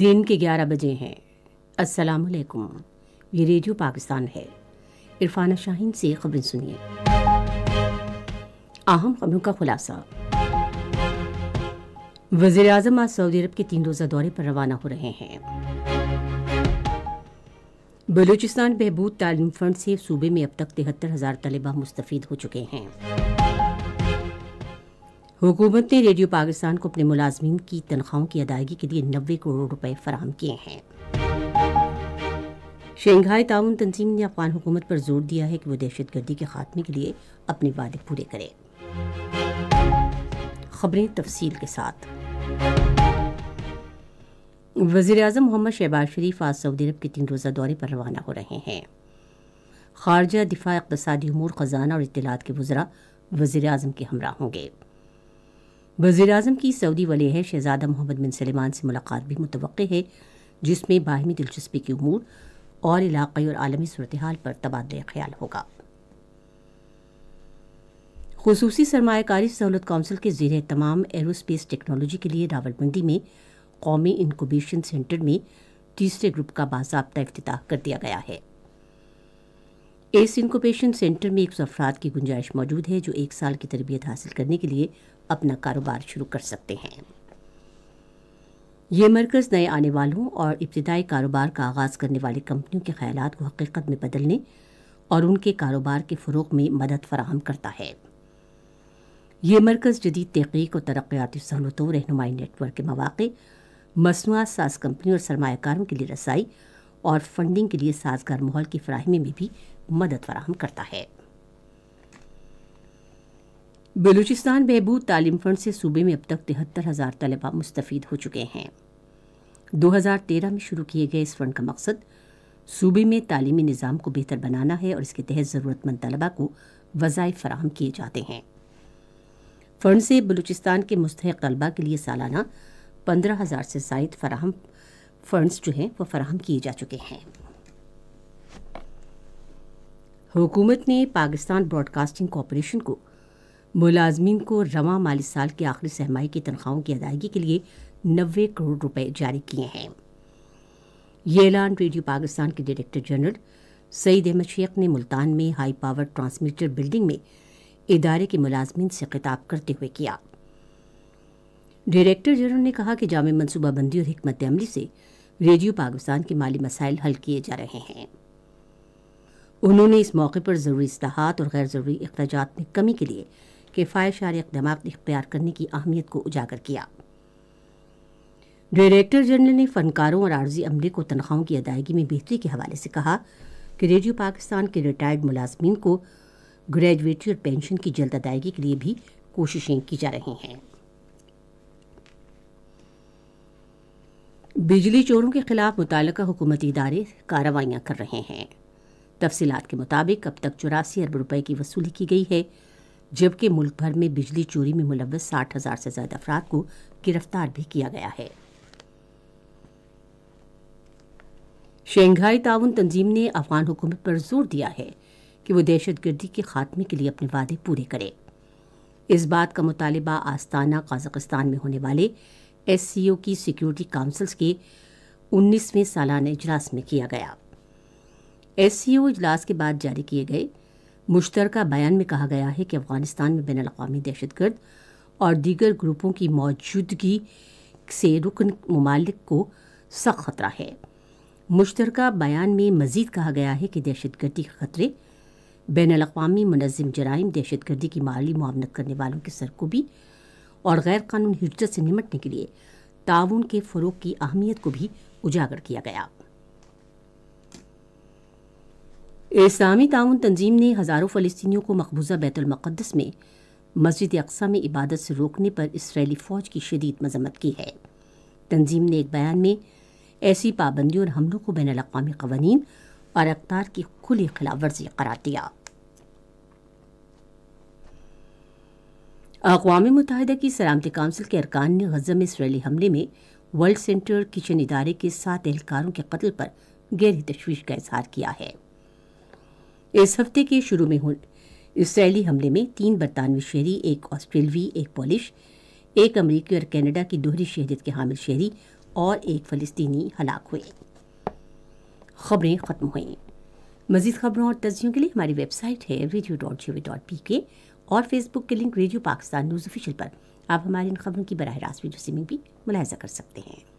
दिन के 11 बजे हैं अस्सलाम वालेकुम ये रेडियो पाकिस्तान है इरफान शाहीन से खबरें सुनिए अहम खबरों का खुलासा वजीर अजम आज सऊदी अरब के तीन रोज़ा दौरे पर रवाना हो रहे हैं बलूचिस्तान बहबूद तालीम फंड से सूबे में अब तक तिहत्तर हज़ार तलबा मुस्तफ़ हो चुके हैं हुकूमत ने रेडियो पाकिस्तान को अपने मुलाजमीन की तनख्वाहों की अदायगी के लिए नबे करोड़ रुपए फराम किए हैं शंघाई ताउन तंजीम ने अफगान हुकूमत पर जोर दिया है कि वह दहशत गर्दी के खात्मे के लिए अपने वादे पूरे करे खबरें तफसील के साथ वजीर अजम मोहम्मद शहबाज शरीफ आज सऊदी अरब के तीन रोज़ा दौरे पर रवाना हो रहे हैं खारजा दिफा इकतदी अमूर खजाना और इतलात के वजरा वजीर अजम के हमरा होंगे वजीर अजम की सऊदी वली है शहजादा मोहम्मद बिन सलमान से मुलाकात भी मुतव है जिसमें बाहमी दिलचस्पी के अमूर और इलाकई और आलमी सूरत हाल पर तबादला ख्याल होगा खसूस सरमाकारी सहूलत कौंसिल के जेर तमाम एरोस्पेस टेक्नोलॉजी के लिए रावलपिंडी में कौमी इनकोबेशन सेंटर में तीसरे ग्रुप का बाबा अफ्ताह कर दिया गया है एस इंक्यूबेशन सेंटर में एक सौ अफराद की गुंजाइश मौजूद है जो एक साल की तरबियत हासिल करने के लिए अपना कारोबार शुरू कर सकते हैं ये मरकज़ नए आने वालों और इब्तदाई कारोबार का आगाज़ करने वाली कंपनियों के ख्याल को हकीकत में बदलने और उनके कारोबार के फ़रोग में मदद फराहम करता है ये मरकज़ जदीद तहकीक और तरक्याती सहूलतों रहनुमाई नेटवर्क के मौाक़े मसनूआत साज कंपनियों और सरमाकारों के लिए रसाई और फंडिंग के लिए साजगार माहौल की फ्राहमी में भी मदद फराहम करता है बलूचिस्तान बहबूद तालीम फंड से सूबे में अब तक तिहत्तर हज़ार तलबा मुस्तफ़ हो चुके हैं 2013 में शुरू किए गए इस फंड का मकसद सूबे में तालीमी निज़ाम को बेहतर बनाना है और इसके तहत ज़रूरतमंद तलबा को वज़ाइफ फराहम किए जाते हैं फ़ंड से बलूचिस्तान के मुस्तक तलबा के लिए सालाना पंद्रह हज़ार से जायद फराहम फ़ंड्स जो हैं वह फराहम किए जा चुके हैं हुकूमत ने पाकिस्तान ब्रॉडकास्टिंग कॉरपोरेशन को मुलाजमीन को रवा माली साल की आखिरी सहमाही की तनख्वाहों की अदायगी के लिए नबे करोड़ रुपए जारी किए हैं ये ऐलान रेडियो पाकिस्तान के डायरेक्टर जनरल सईद अहमद शेख ने मुल्तान में हाई पावर ट्रांसमीटर बिल्डिंग में इदारे के मुलाजमीन से खिताब करते हुए किया डायरेक्टर जनरल ने कहा कि जाम मनसूबाबंदी और हमत अमली से रेडियो पाकिस्तान के माली मसाइल हल किए जा रहे हैं उन्होंने इस मौके पर ज़रूरी असलाहत और गैर ज़रूरी अखराजात में कमी के लिए किफ़ायत शार इकदाम इख्तियार करने की अहमियत को उजागर किया डायरेक्टर जनरल ने फ़नकारों और आर्जी अमले को तनख्वाहों की अदायगी में बेहतरी के हवाले से कहा कि रेडियो पाकिस्तान के रिटायर्ड मुलाजमीन को ग्रेजुएटी और पेंशन की जल्द अदायगी के लिए भी कोशिशें की जा रही हैं बिजली चोरों के खिलाफ मुतल हुकूमती इदारे कार्रवाइयाँ कर रहे हैं तफसीत के मुताबिक अब तक चौरासी अरब रुपये की वसूली की गई है जबकि मुल्क भर में बिजली चोरी में मुलव साठ हज़ार से ज़्यादा अफराद को गिरफ्तार भी किया गया है शंघाई ताउन तंजीम ने अफगान हुकूमत पर जोर दिया है कि वह दहशत गर्दी के खात्मे के लिए अपने वादे पूरे करे इस बात का मुतालबा आस्ताना कजाकस्तान में होने वाले एस सी ओ की सिक्योरिटी काउंसिल्स के उन्नीसवें सालाना इजलास में किया गया एस इजलास के बाद जारी किए गए मुश्तरका बयान में कहा गया है कि अफगानिस्तान में बैन अवी दहशतगर्द और दीगर ग्रुपों की मौजूदगी से रुकन ममालिक को सख्त खतरा है मुश्तर बयान में मजीद कहा गया है कि दहशतगर्दी के खतरे बैन अवी मनजम जराइम दहशतगर्दी की माली मामनत करने वालों की सरकूबी और गैर कानूनी हजरत से निमटने के लिए ताउन के फ़रोग की अहमियत को भी उजागर किया गया इस्लामी ताउन तंजीम ने हज़ारों फ़लस्तियों को मकबूजा बैतुलमक़दस में मस्जिद अकसा में इबादत से रोकने पर इसराइली फ़ौज की शदीद मजम्मत की है तंजीम ने एक बयान में ऐसी पाबंदियों और हमलों को बैन अवी कवानीन और अख्तार की खुली खिलाफ वर्जी करार दिया अकवा मुतहद की सलामती काउंसिल के अरकान ने गजम में इसराइली हमले में वर्ल्ड सेंटर किचन इदारे के सात एहलकारों के कत्ल पर गहरी तशवीश का इजहार किया है इस हफ्ते के शुरू में इसराइली हमले में तीन बरतानवी शहरी एक ऑस्ट्रेलवी एक पोलिश एक अमरीकी और कनाडा की दोहरी शहरीत के हामिल शहरी और एक फ़लस्तीनी हलाक हुए खबरें ख़त्म हुई मजीद खबरों और तजियों के लिए हमारी वेबसाइट है radio dot G dot P K और फेसबुक के link radio Pakistan news official पर आप हमारी इन खबरों की बरह रास्त वीडियो स्ट्रीमिंग भी मुलायजा कर सकते हैं